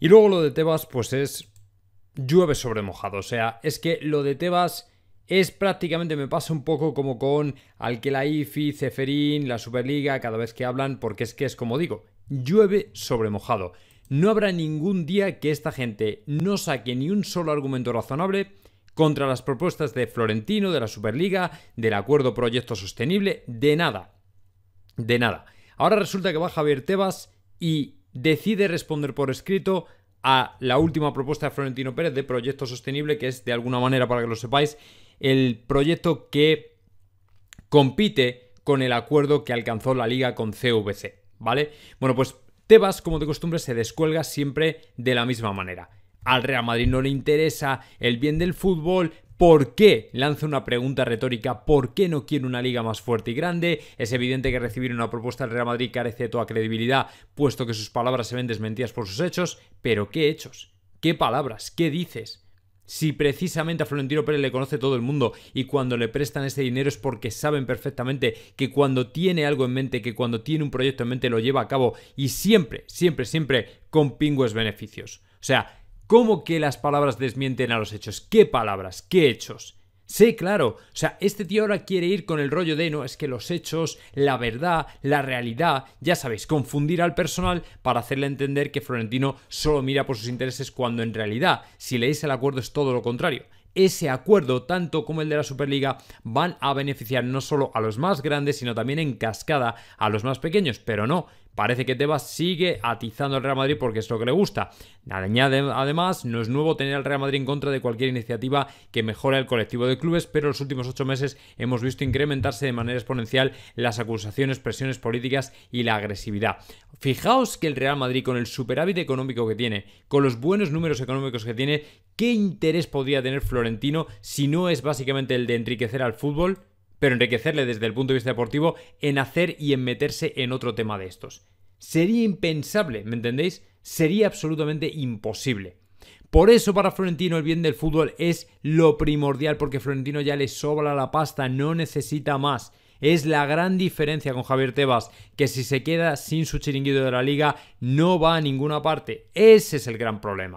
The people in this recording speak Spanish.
Y luego lo de Tebas, pues es llueve sobre mojado. O sea, es que lo de Tebas es prácticamente, me pasa un poco como con al Ceferín, la Superliga, cada vez que hablan, porque es que es como digo, llueve sobre mojado. No habrá ningún día que esta gente no saque ni un solo argumento razonable contra las propuestas de Florentino, de la Superliga, del acuerdo Proyecto Sostenible, de nada. De nada. Ahora resulta que va Javier Tebas y decide responder por escrito a la última propuesta de Florentino Pérez de Proyecto Sostenible, que es de alguna manera, para que lo sepáis, el proyecto que compite con el acuerdo que alcanzó la liga con CVC, ¿vale? Bueno, pues Tebas, como de costumbre, se descuelga siempre de la misma manera al Real Madrid no le interesa el bien del fútbol, ¿Por qué? Lanza una pregunta retórica. ¿Por qué no quiere una liga más fuerte y grande? Es evidente que recibir una propuesta del Real Madrid carece de toda credibilidad, puesto que sus palabras se ven desmentidas por sus hechos. Pero ¿qué hechos? ¿Qué palabras? ¿Qué dices? Si precisamente a Florentino Pérez le conoce todo el mundo y cuando le prestan ese dinero es porque saben perfectamente que cuando tiene algo en mente, que cuando tiene un proyecto en mente lo lleva a cabo y siempre, siempre, siempre con pingües beneficios. O sea, ¿Cómo que las palabras desmienten a los hechos? ¿Qué palabras? ¿Qué hechos? Sí, claro. O sea, este tío ahora quiere ir con el rollo de no, es que los hechos, la verdad, la realidad, ya sabéis, confundir al personal para hacerle entender que Florentino solo mira por sus intereses cuando en realidad, si leéis el acuerdo, es todo lo contrario. Ese acuerdo, tanto como el de la Superliga, van a beneficiar no solo a los más grandes, sino también en cascada a los más pequeños. Pero no, Parece que Tebas sigue atizando al Real Madrid porque es lo que le gusta. además, no es nuevo tener al Real Madrid en contra de cualquier iniciativa que mejore el colectivo de clubes, pero en los últimos ocho meses hemos visto incrementarse de manera exponencial las acusaciones, presiones políticas y la agresividad. Fijaos que el Real Madrid, con el superávit económico que tiene, con los buenos números económicos que tiene, ¿qué interés podría tener Florentino si no es básicamente el de enriquecer al fútbol? pero enriquecerle desde el punto de vista deportivo en hacer y en meterse en otro tema de estos. Sería impensable, ¿me entendéis? Sería absolutamente imposible. Por eso para Florentino el bien del fútbol es lo primordial, porque Florentino ya le sobra la pasta, no necesita más. Es la gran diferencia con Javier Tebas, que si se queda sin su chiringuito de la liga no va a ninguna parte. Ese es el gran problema.